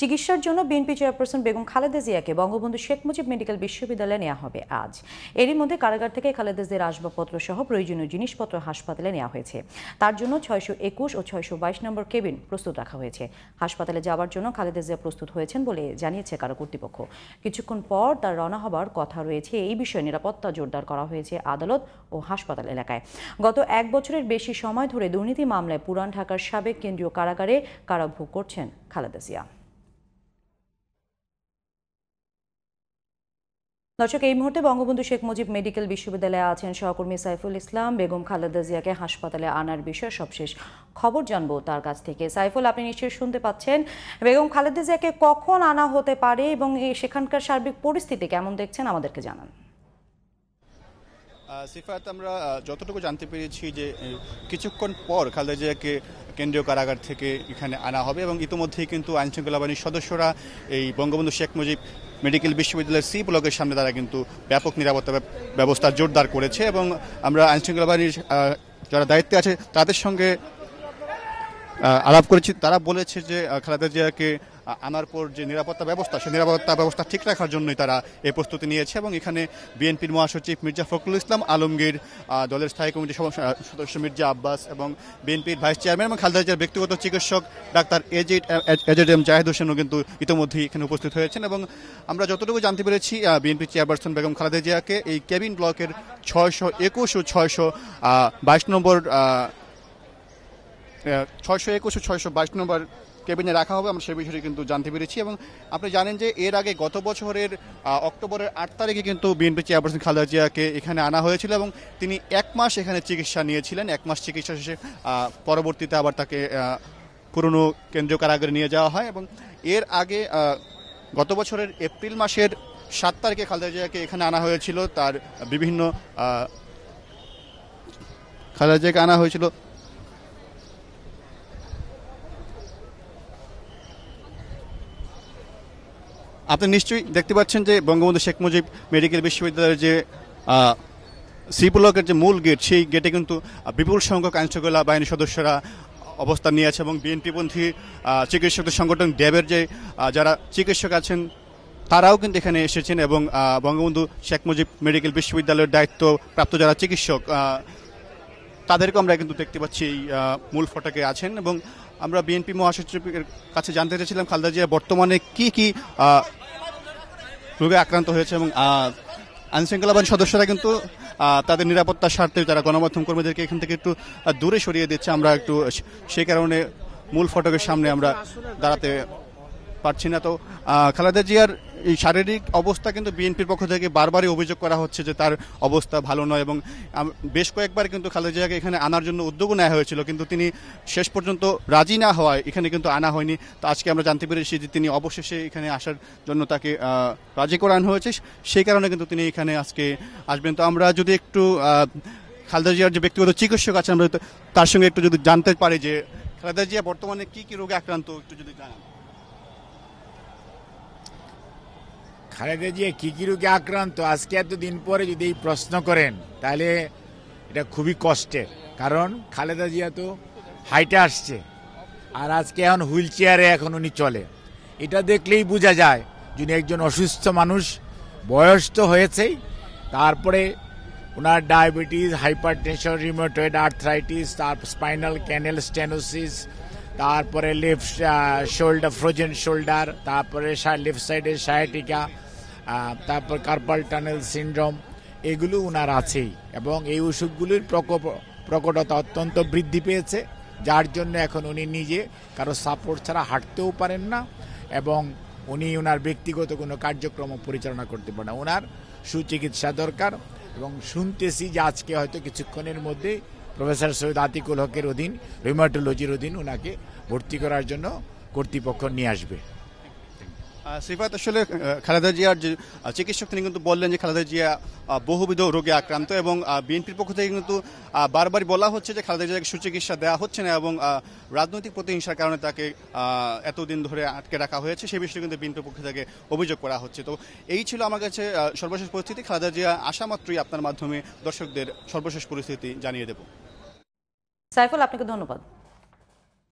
চিকিৎসার জন্য BNP chairperson Begum Khaleda জিয়াকে বঙ্গবন্ধু শেখ মুজিব মেডিকেল বিশ্ববিদ্যালয়ে নেওয়া হবে আজ এরই মধ্যে কারাগার থেকে খালেদা জিয়ার আসবাবপত্র সহ প্রয়োজনীয় জিনিসপত্র হাসপাতালে নেওয়া হয়েছে তার জন্য ছয়শো একুশ ও ছয়শো বাইশ নম্বর কেবিন প্রস্তুত রাখা হয়েছে হাসপাতালে যাওয়ার জন্য খালেদা জিয়া প্রস্তুত হয়েছেন বলে জানিয়েছে কারো কর্তৃপক্ষ কিছুক্ষণ পর তার রওনা হবার কথা রয়েছে এই বিষয়ে নিরাপত্তা জোরদার করা হয়েছে আদালত ও হাসপাতাল এলাকায় গত এক বছরের বেশি সময় ধরে দুর্নীতি মামলায় পুরান ঢাকার সাবেক কেন্দ্রীয় কারাগারে কারাভোগ করছেন খালেদা জিয়া দর্শক এই মুহূর্তে বঙ্গবন্ধু শেখ মুজিব মেডিকেল বিশ্ববিদ্যালয়ে আছেন সহকর্মী সাইফুল ইসলাম বেগম খালেদা জিয়াকে হাসপাতালে আনার বিষয়ে সবশেষ খবর জানবো তার কাছ থেকে সাইফুল আপনি নিশ্চয়ই শুনতে পাচ্ছেন বেগম খালেদা জিয়াকে কখন আনা হতে পারে এবং সেখানকার সার্বিক পরিস্থিতি কেমন দেখছেন আমাদেরকে জানান সিফায়াত আমরা যতটুকু জানতে পেরেছি যে কিছুক্ষণ পর খালেদা জিয়াকে কেন্দ্রীয় কারাগার থেকে এখানে আনা হবে এবং ইতিমধ্যেই কিন্তু আইনশৃঙ্খলা বাহিনীর সদস্যরা এই বঙ্গবন্ধু শেখ মুজিব মেডিকেল বিশ্ববিদ্যালয়ের সি ব্লকের সামনে তারা কিন্তু ব্যাপক নিরাপত্তা ব্যবস্থা জোরদার করেছে এবং আমরা আইনশৃঙ্খলা বাহিনীর যারা দায়িত্বে আছে তাদের সঙ্গে আলাপ করেছি তারা বলেছে যে খালেদা জিয়াকে আনার পর যে নিরাপত্তা ব্যবস্থা সেই নিরাপত্তা ব্যবস্থা ঠিক রাখার জন্যই তারা এই প্রস্তুতি নিয়েছে এবং এখানে বিএনপির মহাসচিব মির্জা ফখরুল ইসলাম আলমগীর দলের স্থায়ী কমিটির সদস্য মির্জা আব্বাস এবং বিএনপির ভাইস চেয়ারম্যান এবং খালেদা জিয়ার ব্যক্তিগত চিকিৎসক doctor A Z A Z M Zahid হোসেনও কিন্তু ইতিমধ্যেই এখানে উপস্থিত হয়েছেন এবং আমরা যতটুকু জানতে পেরেছি বিএনপি চেয়ারপারসন বেগম খালেদা জিয়াকে এই কেবিন ব্লকের ছয়শো একুশ ও ছয়শো বাইশ নম্বর ছয়শো একুশ ও ছয়শো বাইশ নম্বর কেবিনে রাখা হবে আমরা সে বিষয়টি কিন্তু জানতে পেরেছি এবং আপনি জানেন যে এর আগে গত বছরের অক্টোবরের আট তারিখে কিন্তু বিএনপি চেয়ারপারসন খালেদা জিয়াকে এখানে আনা হয়েছিল এবং তিনি এক মাস এখানে চিকিৎসা নিয়েছিলেন এক মাস চিকিৎসা শেষে পরবর্তীতে আবার তাকে পুরনো কেন্দ্রীয় কারাগারে নিয়ে যাওয়া হয় এবং এর আগে গত বছরের এপ্রিল মাসের সাত তারিখে খালেদা জিয়াকে এখানে আনা হয়েছিল তার বিভিন্ন খালেদা জিয়াকে আনা হয়েছিল আপনি নিশ্চয়ই দেখতে পাচ্ছেন যে বঙ্গবন্ধু শেখ মুজিব মেডিকেল বিশ্ববিদ্যালয়ের যে সি ব্লকের যে মূল গেট সেই গেটে কিন্তু বিপুল সংখ্যক আইনশৃঙ্খলা বাহিনীর সদস্যরা অবস্থান নিয়ে আছে এবং বিএনপিপন্থী চিকিৎসকদের সংগঠন ড্যাবের যে যারা চিকিৎসক আছেন তারাও কিন্তু এখানে এসেছেন এবং বঙ্গবন্ধু শেখ মুজিব মেডিকেল বিশ্ববিদ্যালয়ের দায়িত্বপ্রাপ্ত যারা চিকিৎসক তাদেরকে আমরা কিন্তু দেখতে পাচ্ছি এই মূল ফটকে আছেন এবং আমরা বিএনপি মহাসচিবের কাছে জানতে চাইছিলাম খালদা জিয়া বর্তমানে কি কি রোগে আক্রান্ত হয়েছে এবং আইনশৃঙ্খলা সদস্যরা কিন্তু তাদের নিরাপত্তার স্বার্থে তারা গণমাধ্যম কর্মীদেরকে এখান থেকে একটু দূরে সরিয়ে দিচ্ছে আমরা একটু সেই কারণে মূল ফটকের সামনে আমরা দাঁড়াতে পারছি না তো খালেদা জিয়ার এই শারীরিক অবস্থা কিন্তু বিএনপির পক্ষ থেকে বারবারই অভিযোগ করা হচ্ছে যে তার অবস্থা ভালো নয় এবং বেশ কয়েকবার কিন্তু খালেদা জিয়াকে এখানে আনার জন্য উদ্যোগও নেওয়া হয়েছিল কিন্তু তিনি শেষ পর্যন্ত রাজি না হওয়ায় এখানে কিন্তু আনা হয়নি তো আজকে আমরা জানতে পেরেছি যে তিনি অবশেষে এখানে আসার জন্য তাকে রাজি করানো হয়েছে সেই কারণে কিন্তু তিনি এখানে আজকে আসবেন তো আমরা যদি একটু খালেদা জিয়ার যে ব্যক্তিগত চিকিৎসক আছেন আমরা তার সঙ্গে একটু যদি জানতে পারি যে খালেদা জিয়া বর্তমানে কি কি রোগে আক্রান্ত একটু যদি জানান খালেদা জিয়া কী কী রোগে আক্রান্ত আজকে এতদিন পরে যদি এই প্রশ্ন করেন তাহলে এটা খুবই কষ্টের কারণ খালেদা জিয়া তো হাইটে আসছে আর আজকে এখন হুইল চেয়ারে এখন উনি চলে এটা দেখলেই বোঝা যায় যিনি একজন অসুস্থ মানুষ বয়স তো হয়েছেই তারপরে ওনার diabetes hypertension rheumatoid arthritis তার স্পাইনাল ক্যানেল স্টেনোসিস তারপরে লেফট শোল্ডার ফ্রোজেন শোল্ডার তারপরে লেফট সাইডে সায়াটিকা তারপর কার্পাল টানেল সিন্ড্রোম এগুলো ওনার আছেই এবং এই অসুখগুলির প্রকোপ প্রকটতা অত্যন্ত বৃদ্ধি পেয়েছে যার জন্য এখন উনি নিজে কারো সাপোর্ট ছাড়া হাঁটতেও পারেন না এবং উনি ওনার ব্যক্তিগত কোনো কার্যক্রম পরিচালনা করতে পারেন না ওনার সুচিকিৎসা দরকার এবং শুনতেছি যে আজকে হয়তো কিছুক্ষণের মধ্যেই প্রফেসর সৈয়দ আতিকুল হকের অধীন রিমাটোলজির অধীন ওনাকে ভর্তি করার জন্য কর্তৃপক্ষ নিয়ে আসবে সিফাত আসলে খালেদা জিয়ার যে চিকিৎসক তিনি কিন্তু বললেন যে খালেদা জিয়া বহুবিধ রোগে আক্রান্ত এবং বিএনপির পক্ষ থেকে কিন্তু বারবার বলা হচ্ছে যে খালেদা জিয়াকে সুচিকিৎসা দেওয়া হচ্ছে না এবং রাজনৈতিক প্রতিহিংসার কারণে তাকে এতদিন ধরে আটকে রাখা হয়েছে সেই বিষয়ে কিন্তু বিএনপির পক্ষ থেকে অভিযোগ করা হচ্ছে তো এই ছিল আমার কাছে সর্বশেষ পরিস্থিতি খালেদা জিয়া আসা মাত্রই আপনার মাধ্যমে দর্শকদের সর্বশেষ পরিস্থিতি জানিয়ে দেব সাইফুল আপনাকে ধন্যবাদ